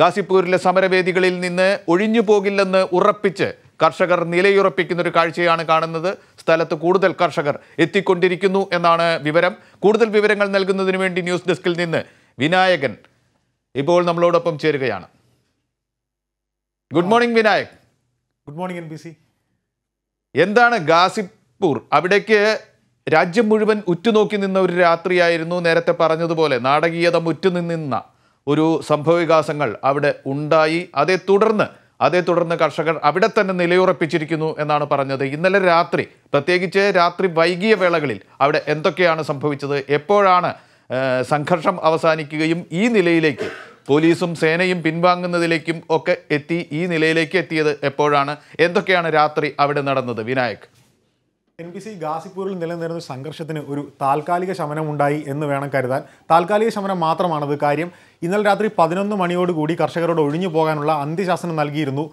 ഗാസിപ്പൂരിലെ സമരവേദികളിൽ നിന്ന് ഒഴിഞ്ഞു പോകില്ലെന്ന് ഉറപ്പിച്ച് കർഷകർ നിലയുറപ്പിക്കുന്ന ഒരു കാഴ്ചയാണ് കാണുന്നത് സ്ഥലത്ത് കൂടുതൽ കർഷകർ എത്തിക്കൊണ്ടിരിക്കുന്നു എന്നാണ് വിവരം കൂടുതൽ വിവരങ്ങൾ നൽകുന്നതിന് വേണ്ടി ന്യൂസ് ഡെസ്കിൽ നിന്ന് വിനായകൻ ഇപ്പോൾ നമ്മളോടൊപ്പം ചേരുകയാണ് good morning Vinayak good morning എൻ എന്താണ് ഗാസിപ്പൂർ അവിടേക്ക് രാജ്യം മുഴുവൻ ഉറ്റുനോക്കി നിന്ന ഒരു രാത്രിയായിരുന്നു നേരത്തെ പറഞ്ഞതുപോലെ നാടകീയത മുറ്റുനിന്ന ഒരു സംഭവവികാസങ്ങൾ അവിടെ ഉണ്ടായി അതേ തുടർന്ന് അതേ തുടർന്ന് കർഷകർ അവിടെ തന്നെ നിലയുറപ്പിച്ചിരിക്കുന്നു എന്നാണ് പറഞ്ഞത് ഇന്നലെ രാത്രി പ്രത്യേകിച്ച് രാത്രി വൈകിയ വേളകളിൽ അവിടെ എന്തൊക്കെയാണ് സംഭവിച്ചത് എപ്പോഴാണ് സംഘർഷം അവസാനിക്കുകയും ഈ നിലയിലേക്ക് പോലീസും സേനയും പിൻവാങ്ങുന്നതിലേക്കും ഒക്കെ എത്തി ഈ നിലയിലേക്ക് എത്തിയത് എപ്പോഴാണ് എന്തൊക്കെയാണ് രാത്രി അവിടെ നടന്നത് വിനായക് എൻ പി സി ഗാസിപ്പൂരിൽ നിലനിന്നിരുന്ന സംഘർഷത്തിന് ഒരു താൽക്കാലിക ഉണ്ടായി എന്ന് വേണം കരുതാൻ താൽക്കാലിക ശമനം മാത്രമാണത് കാര്യം ഇന്നലെ രാത്രി പതിനൊന്ന് മണിയോടുകൂടി കർഷകരോട് ഒഴിഞ്ഞു പോകാനുള്ള അന്ത്യശാസനം നൽകിയിരുന്നു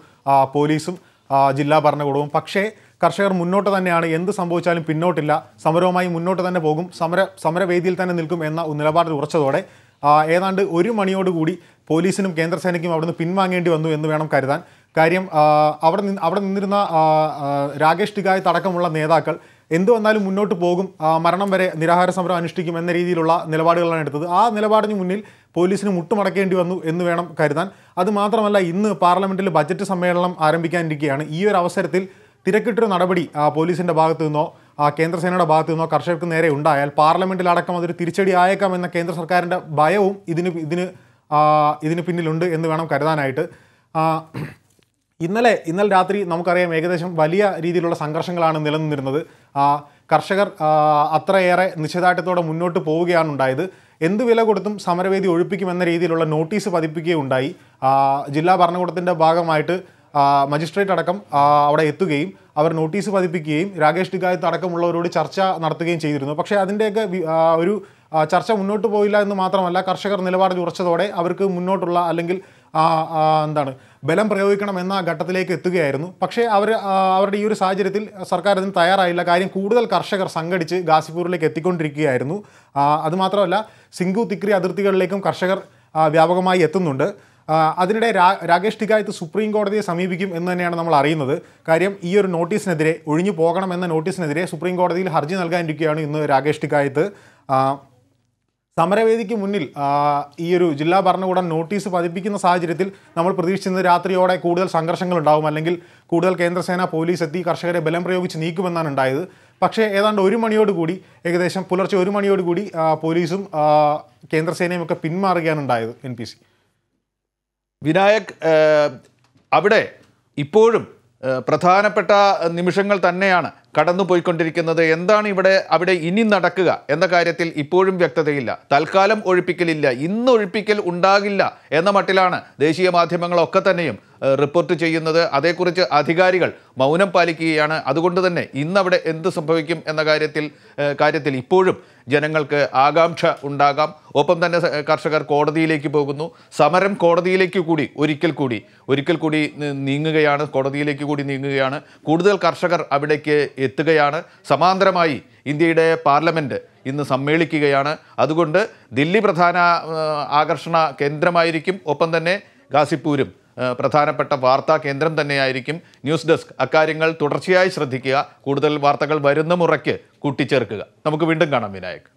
പോലീസും ജില്ലാ ഭരണകൂടവും പക്ഷേ കർഷകർ മുന്നോട്ട് തന്നെയാണ് എന്ത് സംഭവിച്ചാലും പിന്നോട്ടില്ല സമരവുമായി മുന്നോട്ട് തന്നെ പോകും സമര സമരവേദിയിൽ തന്നെ നിൽക്കും എന്ന നിലപാട് ഉറച്ചതോടെ ഏതാണ്ട് ഒരു മണിയോടുകൂടി പോലീസിനും കേന്ദ്രസേനയ്ക്കും അവിടുന്ന് പിൻവാങ്ങേണ്ടി വന്നു എന്ന് വേണം കരുതാൻ കാര്യം അവിടെ നിന്ന് അവിടെ നിന്നിരുന്ന രാകേഷ് ടിഗായ് അടക്കമുള്ള നേതാക്കൾ എന്തു വന്നാലും മുന്നോട്ട് പോകും മരണം വരെ നിരാഹാര സമരം അനുഷ്ഠിക്കും എന്ന രീതിയിലുള്ള നിലപാടുകളാണ് എടുത്തത് ആ നിലപാടിന് മുന്നിൽ പോലീസിന് മുട്ടുമടക്കേണ്ടി വന്നു എന്ന് വേണം കരുതാൻ അതുമാത്രമല്ല ഇന്ന് പാർലമെൻറ്റിൽ ബജറ്റ് സമ്മേളനം ആരംഭിക്കാനിരിക്കുകയാണ് ഈ ഒരു അവസരത്തിൽ തിരക്കിട്ടൊരു നടപടി പോലീസിൻ്റെ ഭാഗത്തു നിന്നോ കേന്ദ്രസേനയുടെ ഭാഗത്തു നിന്നോ കർഷകർക്ക് നേരെ ഉണ്ടായാൽ പാർലമെൻറ്റിലടക്കം അതൊരു തിരിച്ചടി ആയേക്കാം എന്ന കേന്ദ്ര സർക്കാരിൻ്റെ ഭയവും ഇതിന് ഇതിന് ഇതിന് പിന്നിലുണ്ട് എന്ന് വേണം കരുതാനായിട്ട് ഇന്നലെ ഇന്നലെ രാത്രി നമുക്കറിയാം ഏകദേശം വലിയ രീതിയിലുള്ള സംഘർഷങ്ങളാണ് നിലനിന്നിരുന്നത് കർഷകർ അത്രയേറെ നിശ്ചയദാർഢ്യത്തോടെ മുന്നോട്ട് പോവുകയാണ് ഉണ്ടായത് എന്ത് വില കൊടുത്തും സമരവേദി ഒഴിപ്പിക്കുമെന്ന രീതിയിലുള്ള നോട്ടീസ് പതിപ്പിക്കുകയുണ്ടായി ജില്ലാ ഭരണകൂടത്തിൻ്റെ ഭാഗമായിട്ട് മജിസ്ട്രേറ്റ് അടക്കം അവിടെ എത്തുകയും അവർ നോട്ടീസ് പതിപ്പിക്കുകയും രാകേഷ് ടിഗായത്ത് അടക്കമുള്ളവരോട് ചർച്ച നടത്തുകയും ചെയ്തിരുന്നു പക്ഷേ അതിൻ്റെയൊക്കെ ഒരു ചർച്ച മുന്നോട്ട് പോയില്ല എന്ന് മാത്രമല്ല കർഷകർ നിലപാട് ഉറച്ചതോടെ അവർക്ക് മുന്നോട്ടുള്ള അല്ലെങ്കിൽ എന്താണ് ബലം എന്ന ഘട്ടത്തിലേക്ക് എത്തുകയായിരുന്നു പക്ഷേ അവർ അവരുടെ ഈ ഒരു സാഹചര്യത്തിൽ സർക്കാർ അതിന് തയ്യാറായില്ല കാര്യം കൂടുതൽ കർഷകർ സംഘടിച്ച് ഗാസിപൂരിലേക്ക് എത്തിക്കൊണ്ടിരിക്കുകയായിരുന്നു അതുമാത്രമല്ല സിംഗു തിക്രി അതിർത്തികളിലേക്കും കർഷകർ വ്യാപകമായി എത്തുന്നുണ്ട് അതിനിടെ രാ രാകേഷ് ടിക്കായത്ത് സുപ്രീം കോടതിയെ സമീപിക്കും എന്ന് തന്നെയാണ് നമ്മൾ അറിയുന്നത് കാര്യം ഈ ഒരു നോട്ടീസിനെതിരെ ഒഴിഞ്ഞു പോകണമെന്ന നോട്ടീസിനെതിരെ സുപ്രീം കോടതിയിൽ ഹർജി നൽകാനിരിക്കുകയാണ് ഇന്ന് രാകേഷ് ടിക്കായത്ത് സമരവേദിക്ക് മുന്നിൽ ഈ ഒരു ജില്ലാ ഭരണകൂടം നോട്ടീസ് പതിപ്പിക്കുന്ന സാഹചര്യത്തിൽ നമ്മൾ പ്രതീക്ഷിക്കുന്നത് രാത്രിയോടെ കൂടുതൽ സംഘർഷങ്ങൾ ഉണ്ടാവും അല്ലെങ്കിൽ കൂടുതൽ കേന്ദ്രസേന പോലീസ് എത്തി കർഷകരെ ബലം പ്രയോഗിച്ച് നീക്കുമെന്നാണ് ഉണ്ടായത് പക്ഷേ ഏതാണ്ട് ഒരു മണിയോടുകൂടി ഏകദേശം പുലർച്ചെ ഒരു മണിയോടുകൂടി പോലീസും കേന്ദ്രസേനയും ഒക്കെ പിന്മാറുകയാണ് ഉണ്ടായത് എൻ പി സി വിനായക് അവിടെ ഇപ്പോഴും പ്രധാനപ്പെട്ട നിമിഷങ്ങൾ തന്നെയാണ് പോയിക്കൊണ്ടിരിക്കുന്നത് എന്താണ് ഇവിടെ അവിടെ ഇനി നടക്കുക എന്ന കാര്യത്തിൽ ഇപ്പോഴും വ്യക്തതയില്ല തൽക്കാലം ഒഴിപ്പിക്കലില്ല ഇന്ന് ഒഴിപ്പിക്കൽ ഉണ്ടാകില്ല എന്ന മട്ടിലാണ് ദേശീയ മാധ്യമങ്ങളൊക്കെ തന്നെയും റിപ്പോർട്ട് ചെയ്യുന്നത് അതേക്കുറിച്ച് അധികാരികൾ മൗനം പാലിക്കുകയാണ് അതുകൊണ്ട് തന്നെ ഇന്നവിടെ എന്ത് സംഭവിക്കും എന്ന കാര്യത്തിൽ കാര്യത്തിൽ ഇപ്പോഴും ജനങ്ങൾക്ക് ആകാംക്ഷ ഉണ്ടാകാം ഒപ്പം തന്നെ കർഷകർ കോടതിയിലേക്ക് പോകുന്നു സമരം കോടതിയിലേക്ക് കൂടി ഒരിക്കൽ കൂടി ഒരിക്കൽ കൂടി നീങ്ങുകയാണ് കോടതിയിലേക്ക് കൂടി നീങ്ങുകയാണ് കൂടുതൽ കർഷകർ അവിടേക്ക് എത്തുകയാണ് സമാന്തരമായി ഇന്ത്യയുടെ പാർലമെൻറ്റ് ഇന്ന് സമ്മേളിക്കുകയാണ് അതുകൊണ്ട് ദില്ലി പ്രധാന ആകർഷണ കേന്ദ്രമായിരിക്കും ഒപ്പം തന്നെ ഗാസിപ്പൂരും പ്രധാനപ്പെട്ട വാർത്താ കേന്ദ്രം തന്നെയായിരിക്കും ന്യൂസ് ഡെസ്ക് അക്കാര്യങ്ങൾ തുടർച്ചയായി ശ്രദ്ധിക്കുക കൂടുതൽ വാർത്തകൾ വരുന്ന മുറയ്ക്ക് കൂട്ടിച്ചേർക്കുക നമുക്ക് വീണ്ടും കാണാം വിനായക്